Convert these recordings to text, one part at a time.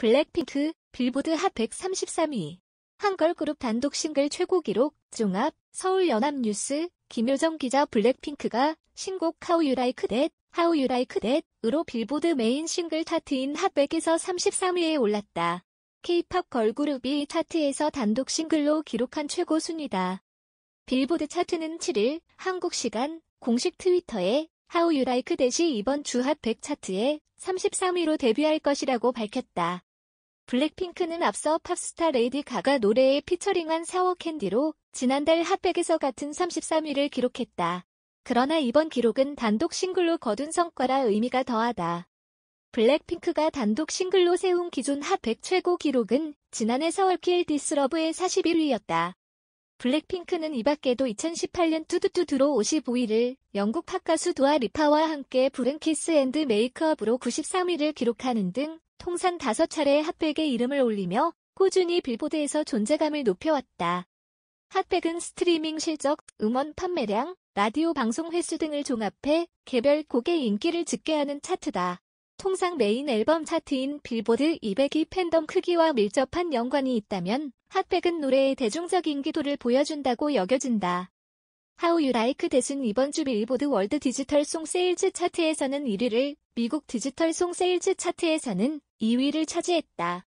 블랙핑크 빌보드 핫 133위 한걸그룹 단독 싱글 최고 기록 종합 서울연합뉴스 김효정 기자 블랙핑크가 신곡 How You Like That, How You Like That으로 빌보드 메인 싱글 타트인 핫100에서 33위에 올랐다. K-팝 걸그룹이 차트에서 단독 싱글로 기록한 최고 순위다. 빌보드 차트는 7일 한국 시간 공식 트위터에 How You Like That이 이번 주 핫100 차트에 33위로 데뷔할 것이라고 밝혔다. 블랙핑크는 앞서 팝스타 레이디 가가 노래에 피처링한 사워 캔디로 지난달 핫백에서 같은 33위를 기록했다. 그러나 이번 기록은 단독 싱글로 거둔 성과라 의미가 더하다. 블랙핑크가 단독 싱글로 세운 기존 핫100 최고 기록은 지난해 4월 킬 디스러브의 41위였다. 블랙핑크는 이 밖에도 2018년 뚜두뚜두로 55위를 영국 팝가수 도아 리파와 함께 부른 키스 앤드 메이크업으로 93위를 기록하는 등 통산 5차례의 핫백의 이름을 올리며 꾸준히 빌보드에서 존재감을 높여왔다. 핫백은 스트리밍 실적, 음원 판매량, 라디오 방송 횟수 등을 종합해 개별 곡의 인기를 집계하는 차트다. 통상 메인 앨범 차트인 빌보드 200이 팬덤 크기와 밀접한 연관이 있다면 핫백은 노래의 대중적인 기도를 보여준다고 여겨진다. 하우유 라이크 대신 이번 주 빌보드 월드 디지털 송 세일즈 차트에서는 1위를, 미국 디지털 송 세일즈 차트에서는 2위를 차지했다.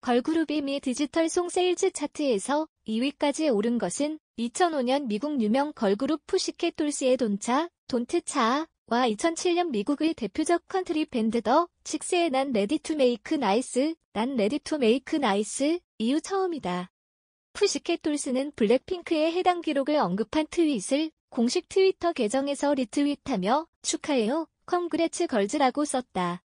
걸그룹이 미 디지털 송 세일즈 차트에서 2위까지 오른 것은 2005년 미국 유명 걸그룹 푸시켓 돌스의 돈차, 돈트차, 와 2007년 미국의 대표적 컨트리 밴드 더 식스의 난 레디 투 메이크 나이스, 난 레디 투 메이크 나이스 이후 처음이다. 푸시켓 돌스는 블랙핑크의 해당 기록을 언급한 트윗을 공식 트위터 계정에서 리트윗하며 축하해요, 컴그레츠 걸즈라고 썼다.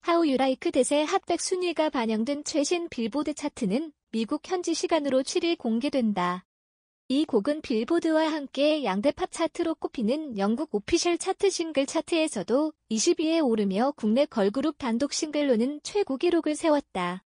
하우 유라이크 대세 핫백 순위가 반영된 최신 빌보드 차트는 미국 현지 시간으로 7일 공개된다. 이 곡은 빌보드와 함께 양대 팝 차트로 꼽히는 영국 오피셜 차트 싱글 차트에서도 20위에 오르며 국내 걸그룹 단독 싱글로는 최고 기록을 세웠다.